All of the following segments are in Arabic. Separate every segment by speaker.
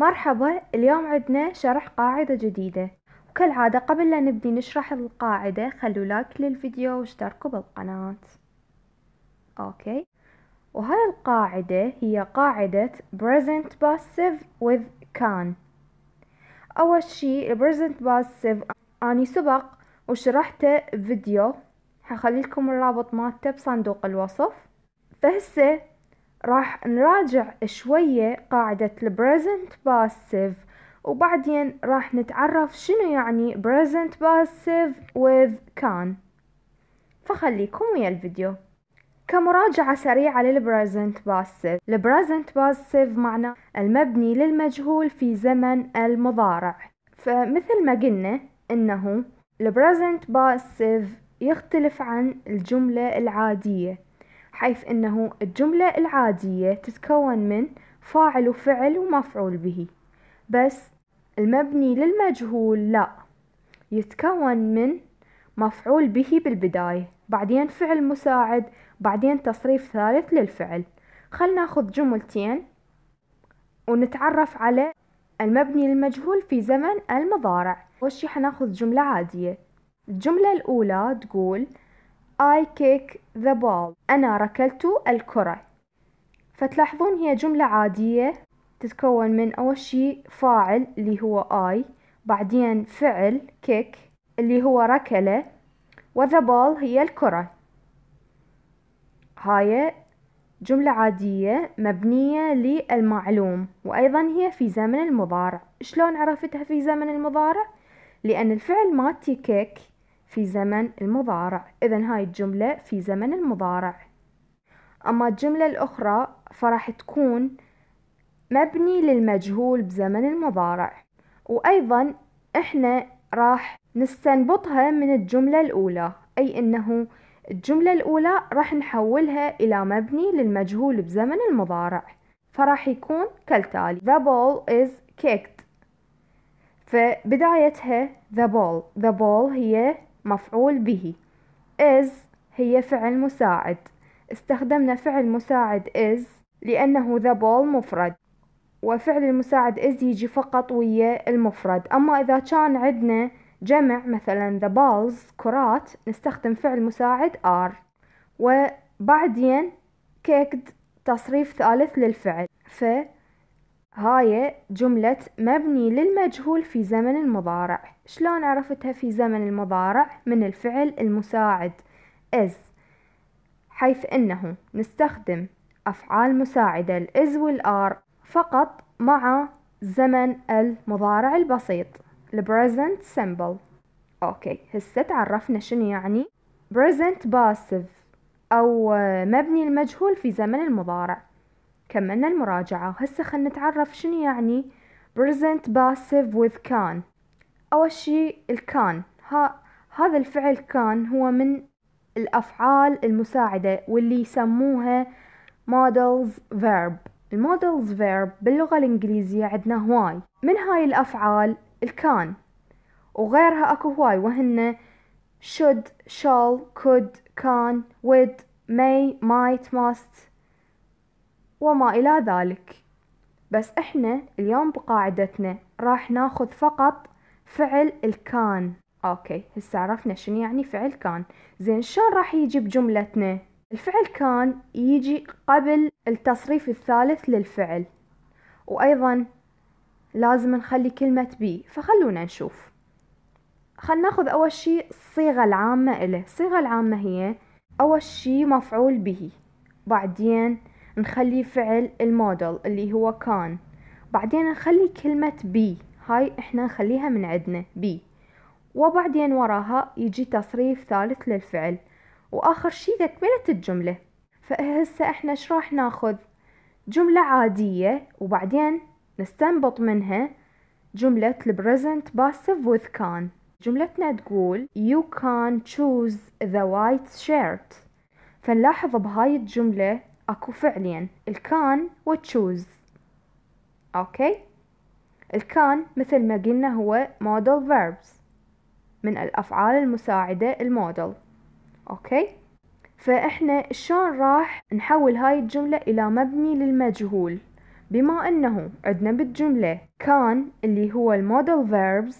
Speaker 1: مرحبا اليوم عدنا شرح قاعدة جديدة وكالعادة قبل لا نبدي نشرح القاعدة خلوا لايك للفيديو واشتركوا بالقناة اوكي وهاي القاعدة هي قاعدة present passive with can اول شي present passive اني سبق وشرحته بفيديو هخلي لكم الرابط مالته بصندوق الوصف فهسه راح نراجع شوية قاعدة ال present passive وبعدين راح نتعرف شنو يعني present passive with كان فخليكم ويا الفيديو كمراجعة سريعة للبريزنت باسيف البريزنت باسيف معنى المبني للمجهول في زمن المضارع فمثل ما قلنا انه البريزنت باسيف يختلف عن الجملة العادية حيث أنه الجملة العادية تتكون من فاعل وفعل ومفعول به بس المبني للمجهول لا يتكون من مفعول به بالبداية بعدين فعل مساعد بعدين تصريف ثالث للفعل خلنا ناخذ جملتين ونتعرف على المبني للمجهول في زمن المضارع وشي حناخذ جملة عادية الجملة الأولى تقول I kick the ball أنا ركلت الكرة فتلاحظون هي جملة عادية تتكون من أول شيء فاعل اللي هو I بعدين فعل kick اللي هو ركلة و the ball هي الكرة هاي جملة عادية مبنية للمعلوم وأيضا هي في زمن المضارع شلون عرفتها في زمن المضارع؟ لأن الفعل مالتي كيك في زمن المضارع إذا هاي الجملة في زمن المضارع أما الجملة الأخرى فراح تكون مبني للمجهول بزمن المضارع وأيضا إحنا راح نستنبطها من الجملة الأولى أي أنه الجملة الأولى راح نحولها إلى مبني للمجهول بزمن المضارع فراح يكون كالتالي The ball is kicked فبدايتها the ball the ball هي مفعول به is هي فعل مساعد استخدمنا فعل مساعد is لأنه the ball مفرد وفعل المساعد is يجي فقط ويا المفرد أما إذا كان عندنا جمع مثلا the balls كرات نستخدم فعل مساعد are وبعدين كيكد تصريف ثالث للفعل ف هاي جملة مبني للمجهول في زمن المضارع شلون عرفتها في زمن المضارع من الفعل المساعد is حيث انه نستخدم افعال مساعدة الاز والار فقط مع زمن المضارع البسيط البريزنت simple اوكي هسه تعرفنا شنو يعني present passive او مبني المجهول في زمن المضارع كملنا المراجعة هسه خلنا نتعرف شنو يعني present passive with can أول شي الكان ها هذا الفعل كان هو من الأفعال المساعدة واللي يسموها models verb المودلز فيرب باللغة الإنجليزية عندنا هواي من هاي الأفعال الكان وغيرها أكو هواي وهن should, shall, could, can, would, may, might, must وما إلى ذلك بس إحنا اليوم بقاعدتنا راح ناخذ فقط فعل الكان أوكي هسه عرفنا شنو يعني فعل كان زين شلون راح يجي بجملتنا الفعل كان يجي قبل التصريف الثالث للفعل وأيضا لازم نخلي كلمة بي فخلونا نشوف خلنا ناخذ أول شي الصيغة العامة إله الصيغة العامة هي أول شي مفعول به بعدين نخلي فعل المودل اللي هو كان بعدين نخلي كلمة بي هاي احنا نخليها من عندنا بي وبعدين وراها يجي تصريف ثالث للفعل واخر شي تكملة الجملة فهسه احنا ايش راح ناخذ جملة عادية وبعدين نستنبط منها جملة البريزنت باسيف with كان جملتنا تقول you can choose the white shirt فنلاحظ بهاي الجملة اكو فعليا الكان وتشوز اوكي الكان مثل ما قلنا هو model verbs من الافعال المساعدة المودل اوكي فاحنا شلون راح نحول هاي الجملة الى مبني للمجهول بما انه عندنا بالجملة كان اللي هو المودل verbs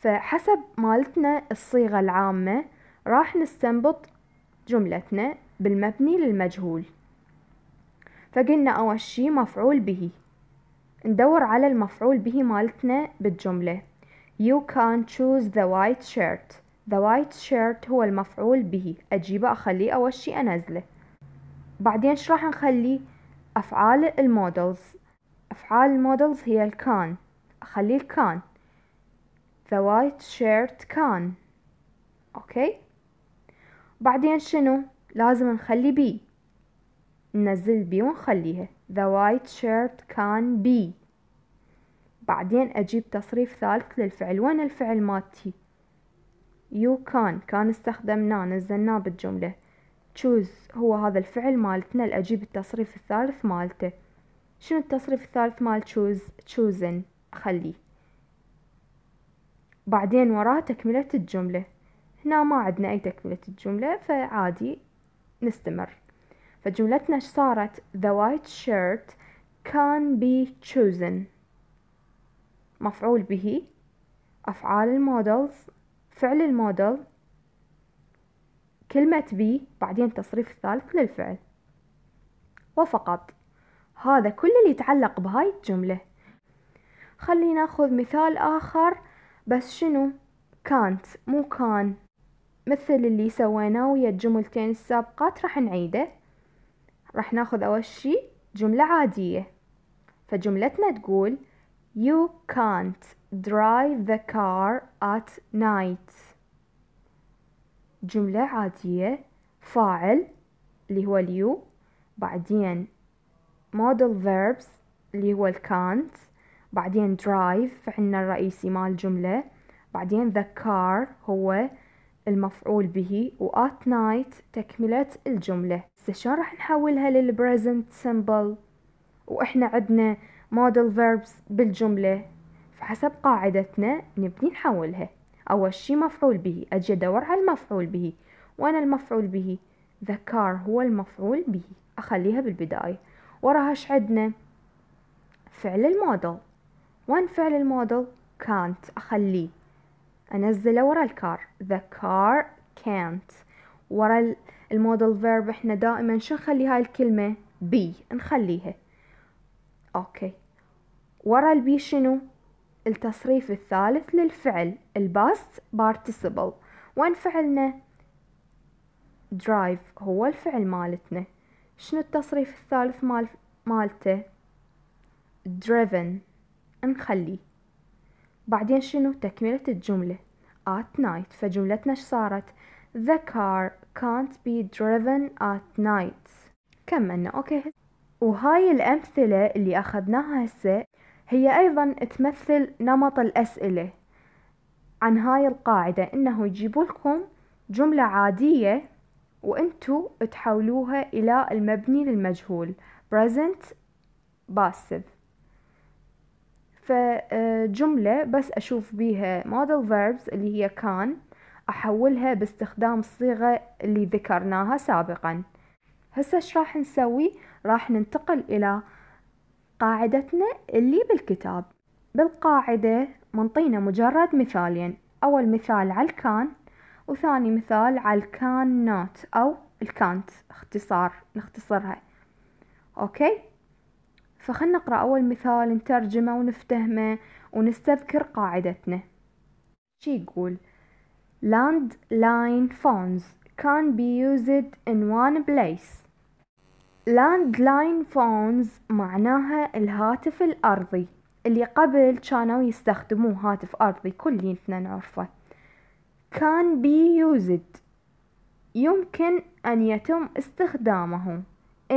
Speaker 1: فحسب مالتنا الصيغة العامة راح نستنبط جملتنا بالمبني للمجهول فقلنا أول شي مفعول به ندور على المفعول به مالتنا بالجملة You can choose the white shirt The white shirt هو المفعول به أجيبه أخليه أول شي أنزله بعدين شو راح نخلي أفعال المودلز أفعال المودلز هي الكان أخلي الكان The white shirt can أوكي بعدين شنو لازم نخلي بي ننزل البي ونخليها the white shirt can be بعدين أجيب تصريف ثالث للفعل وين الفعل مالتي you can كان استخدمناه نزلناه بالجملة choose هو هذا الفعل مالتنا الأجيب التصريف الثالث مالته شنو التصريف الثالث مال choose chosen خليه بعدين وراه تكملة الجملة هنا ما عندنا أي تكملة الجملة فعادي نستمر فجملتنا صارت the white shirt can be chosen مفعول به أفعال المودلز فعل المودل كلمة بي بعدين تصريف الثالث للفعل وفقط هذا كل اللي يتعلق بهاي الجملة خلي ناخذ مثال آخر بس شنو كانت مو كان مثل اللي سويناه ويا الجملتين السابقات راح نعيده راح ناخذ أول شي جملة عادية فجملتنا تقول You can't drive the car at night جملة عادية فاعل اللي هو اليو بعدين model verbs اللي هو الكانت بعدين drive فعلنا الرئيسي مال الجملة بعدين the car هو المفعول به و at night تكملة الجملة شلون راح نحولها للبريزنت simple واحنا عندنا model verbs بالجملة فحسب قاعدتنا نبني نحولها أول شي مفعول به أجي أدور على المفعول به وأنا المفعول به the car هو المفعول به أخليها بالبداية وراها ايش عندنا فعل المودل وين فعل المودل كانت أخليه انزله ورا الكار the car can't ورا المودل فيرب احنا دائما شو نخلي هاي الكلمة بي نخليها اوكي ورا البي شنو التصريف الثالث للفعل الباست بارتيسيبل وين فعلنا درايف هو الفعل مالتنا شنو التصريف الثالث مال مالته driven نخليه بعدين شنو تكملة الجملة at night فجملتنا ش صارت the car can't be driven at night كملنا اوكي وهاي الأمثلة اللي أخذناها هسه هي أيضا تمثل نمط الأسئلة عن هاي القاعدة إنه يجيبوا لكم جملة عادية وانتو تحولوها إلى المبني للمجهول present passive فجملة بس أشوف بيها model verbs اللي هي كان أحولها باستخدام الصيغة اللي ذكرناها سابقا هسه ايش راح نسوي راح ننتقل إلى قاعدتنا اللي بالكتاب بالقاعدة منطينا مجرد مثالين أول مثال على كان وثاني مثال على كان نوت أو الكانت اختصار نختصرها أوكي فخلنا نقرأ أول مثال نترجمه ونفتهمه ونستذكر قاعدتنا شي يقول line phones can be used in one place line phones معناها الهاتف الأرضي اللي قبل كانوا يستخدموه هاتف أرضي كليتنا نعرفه can be used يمكن أن يتم استخدامه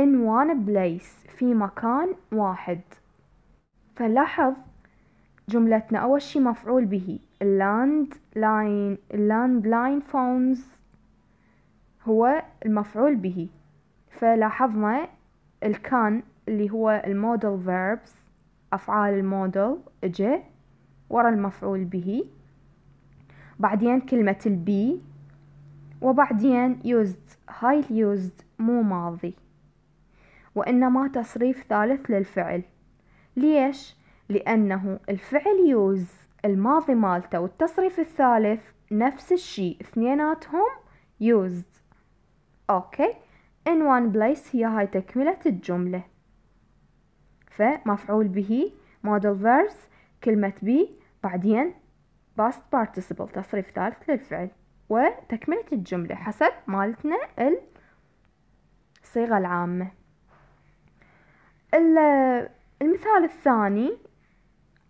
Speaker 1: in one place في مكان واحد فلاحظ جملتنا أول شي مفعول به land line land line phones هو المفعول به فلاحظنا الكان اللي هو المودل verbs أفعال المودل إجا ورا المفعول به بعدين كلمة البي وبعدين used highly used مو ماضي وإنما تصريف ثالث للفعل ليش؟ لأنه الفعل يوز الماضي مالته والتصريف الثالث نفس الشيء اثنيناتهم used اوكي in one place هي هاي تكملة الجملة فمفعول به model verbs كلمة be بعدين past participle تصريف ثالث للفعل وتكملة الجملة حسب مالتنا الصيغة العامة المثال الثاني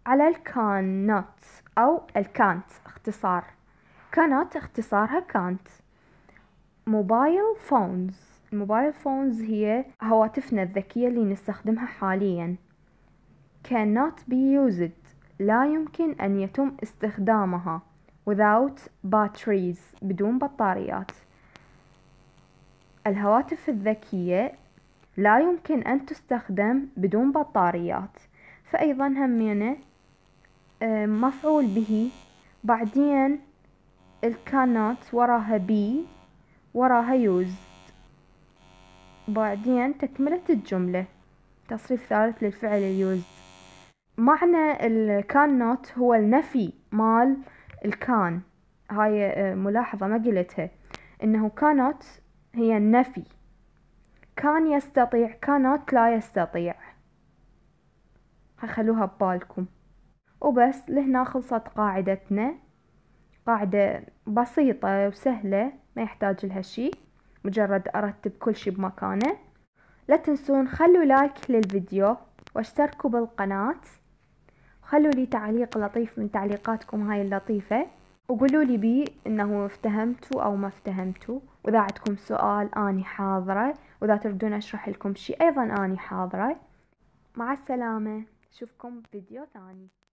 Speaker 1: على الكانت أو الكانت اختصار كانت اختصارها كانت موبايل فونز الموبايل فونز هي هواتفنا الذكية اللي نستخدمها حاليا cannot be used لا يمكن أن يتم استخدامها without batteries بدون بطاريات الهواتف الذكية لا يمكن أن تستخدم بدون بطاريات فأيضا همينة آه، مفعول به بعدين الكانات وراها بي وراها يوزد بعدين تكملة الجملة تصريف ثالث للفعل اليوزد معنى الكان نوت هو النفي مال الكان هاي آه، ملاحظة ما قلتها انه كانت هي النفي كان يستطيع كانت لا يستطيع خلوها ببالكم وبس لهنا خلصت قاعدتنا قاعدة بسيطة وسهلة ما يحتاج لها شي مجرد أرتب كل شي بمكانه لا تنسون خلوا لايك للفيديو واشتركوا بالقناة خلوا لي تعليق لطيف من تعليقاتكم هاي اللطيفة وقولوا لي بي انه افتهمتوا او ما افتهمتوا واذا عندكم سؤال اني حاضرة واذا تردون اشرح لكم شي ايضا اني حاضرة مع السلامة اشوفكم فيديو ثاني